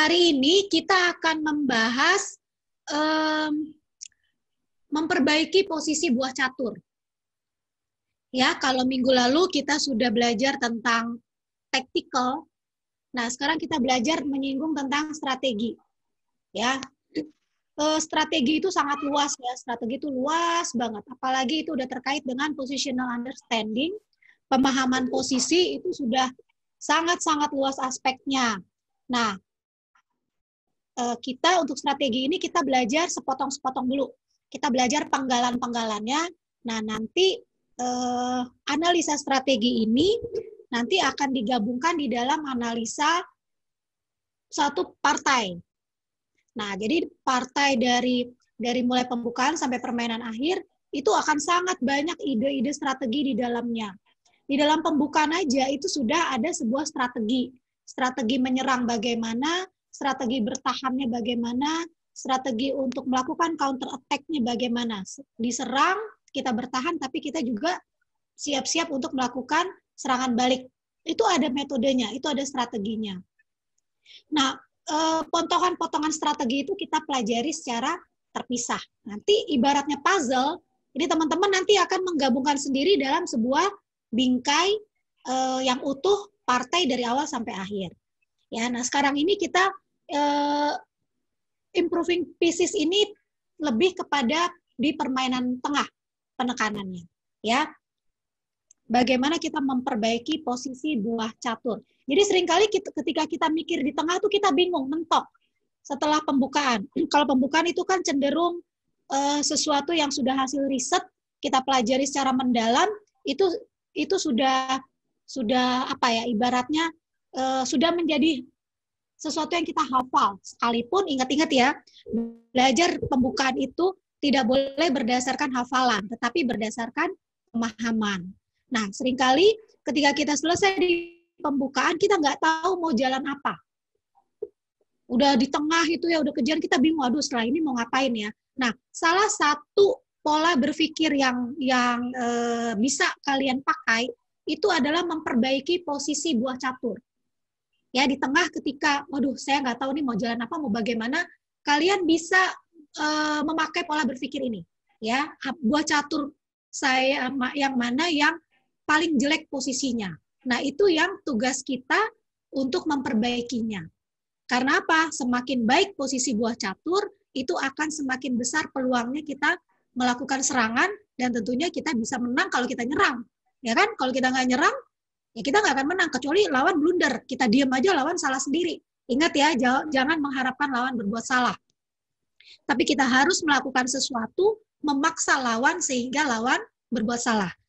Hari ini kita akan membahas um, memperbaiki posisi buah catur. Ya, kalau minggu lalu kita sudah belajar tentang tactical. Nah, sekarang kita belajar menyinggung tentang strategi. Ya. Eh, strategi itu sangat luas ya. Strategi itu luas banget. Apalagi itu udah terkait dengan positional understanding, pemahaman posisi itu sudah sangat-sangat luas aspeknya. Nah, Eh, kita untuk strategi ini kita belajar sepotong-sepotong dulu. Kita belajar penggalan-penggalannya. Nah, nanti eh, analisa strategi ini nanti akan digabungkan di dalam analisa satu partai. Nah, jadi partai dari dari mulai pembukaan sampai permainan akhir itu akan sangat banyak ide-ide strategi di dalamnya. Di dalam pembukaan aja itu sudah ada sebuah strategi. Strategi menyerang bagaimana, strategi bertahannya bagaimana, strategi untuk melakukan counter attack-nya bagaimana. Diserang, kita bertahan, tapi kita juga siap-siap untuk melakukan serangan balik. Itu ada metodenya, itu ada strateginya. Nah, eh, potongan-potongan strategi itu kita pelajari secara terpisah. Nanti ibaratnya puzzle, ini teman-teman nanti akan menggabungkan sendiri dalam sebuah bingkai eh, yang utuh partai dari awal sampai akhir. Ya, nah sekarang ini kita uh, improving pieces ini lebih kepada di permainan tengah penekanannya, ya. Bagaimana kita memperbaiki posisi buah catur. Jadi seringkali kita, ketika kita mikir di tengah tuh kita bingung, mentok. Setelah pembukaan, kalau pembukaan itu kan cenderung uh, sesuatu yang sudah hasil riset kita pelajari secara mendalam itu itu sudah sudah apa ya ibaratnya uh, sudah menjadi sesuatu yang kita hafal. Sekalipun ingat-ingat ya, belajar pembukaan itu tidak boleh berdasarkan hafalan, tetapi berdasarkan pemahaman. Nah, seringkali ketika kita selesai di pembukaan, kita nggak tahu mau jalan apa. Udah di tengah itu ya, udah kejar kita bingung, aduh setelah ini mau ngapain ya. Nah, salah satu pola berpikir yang yang e, bisa kalian pakai itu adalah memperbaiki posisi buah catur ya di tengah ketika waduh saya nggak tahu nih mau jalan apa mau bagaimana kalian bisa uh, memakai pola berpikir ini ya buah catur saya yang mana yang paling jelek posisinya nah itu yang tugas kita untuk memperbaikinya karena apa semakin baik posisi buah catur itu akan semakin besar peluangnya kita melakukan serangan dan tentunya kita bisa menang kalau kita nyerang ya kan kalau kita nggak nyerang ya kita nggak akan menang kecuali lawan blunder kita diam aja lawan salah sendiri ingat ya jangan mengharapkan lawan berbuat salah tapi kita harus melakukan sesuatu memaksa lawan sehingga lawan berbuat salah